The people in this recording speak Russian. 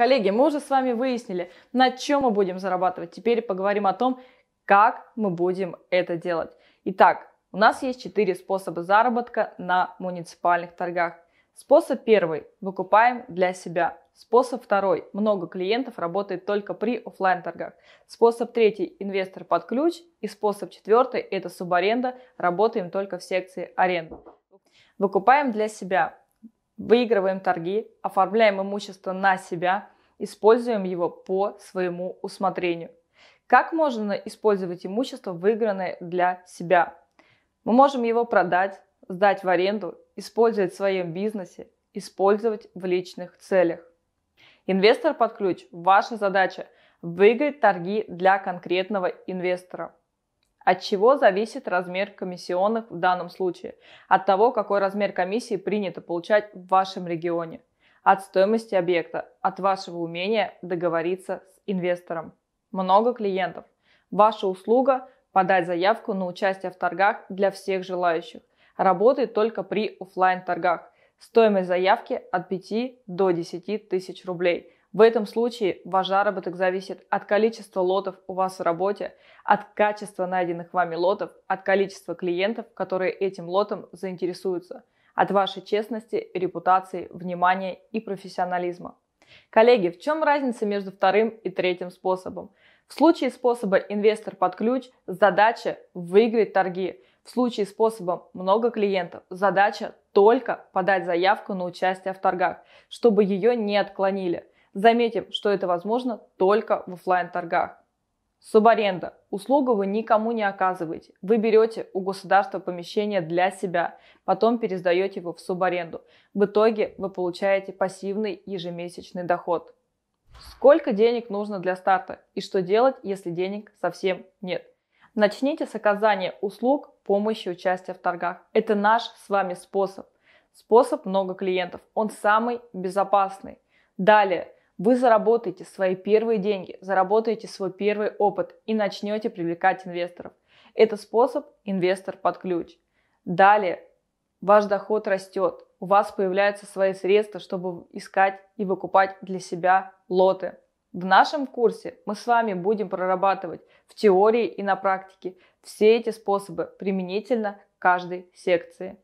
Коллеги, мы уже с вами выяснили, на чем мы будем зарабатывать. Теперь поговорим о том, как мы будем это делать. Итак, у нас есть четыре способа заработка на муниципальных торгах. Способ первый – выкупаем для себя. Способ второй – много клиентов работает только при офлайн торгах. Способ третий – инвестор под ключ. И способ четвертый – это субаренда, работаем только в секции аренды. Выкупаем для себя выигрываем торги, оформляем имущество на себя, используем его по своему усмотрению. Как можно использовать имущество, выигранное для себя? Мы можем его продать, сдать в аренду, использовать в своем бизнесе, использовать в личных целях. Инвестор под ключ – ваша задача – выиграть торги для конкретного инвестора – от чего зависит размер комиссионных в данном случае? От того, какой размер комиссии принято получать в вашем регионе. От стоимости объекта, от вашего умения договориться с инвестором. Много клиентов. Ваша услуга – подать заявку на участие в торгах для всех желающих. Работает только при офлайн торгах. Стоимость заявки от 5 до 10 тысяч рублей – в этом случае ваш заработок зависит от количества лотов у вас в работе, от качества найденных вами лотов, от количества клиентов, которые этим лотом заинтересуются, от вашей честности, репутации, внимания и профессионализма. Коллеги, в чем разница между вторым и третьим способом? В случае способа инвестор под ключ задача выиграть торги. В случае способа много клиентов задача только подать заявку на участие в торгах, чтобы ее не отклонили. Заметим, что это возможно только в офлайн торгах. Субаренда. Услугу вы никому не оказываете. Вы берете у государства помещение для себя, потом пересдаете его в субаренду. В итоге вы получаете пассивный ежемесячный доход. Сколько денег нужно для старта и что делать, если денег совсем нет? Начните с оказания услуг помощи участия в торгах. Это наш с вами способ. Способ много клиентов. Он самый безопасный. Далее – вы заработаете свои первые деньги, заработаете свой первый опыт и начнете привлекать инвесторов. Это способ инвестор под ключ. Далее ваш доход растет, у вас появляются свои средства, чтобы искать и выкупать для себя лоты. В нашем курсе мы с вами будем прорабатывать в теории и на практике все эти способы применительно к каждой секции.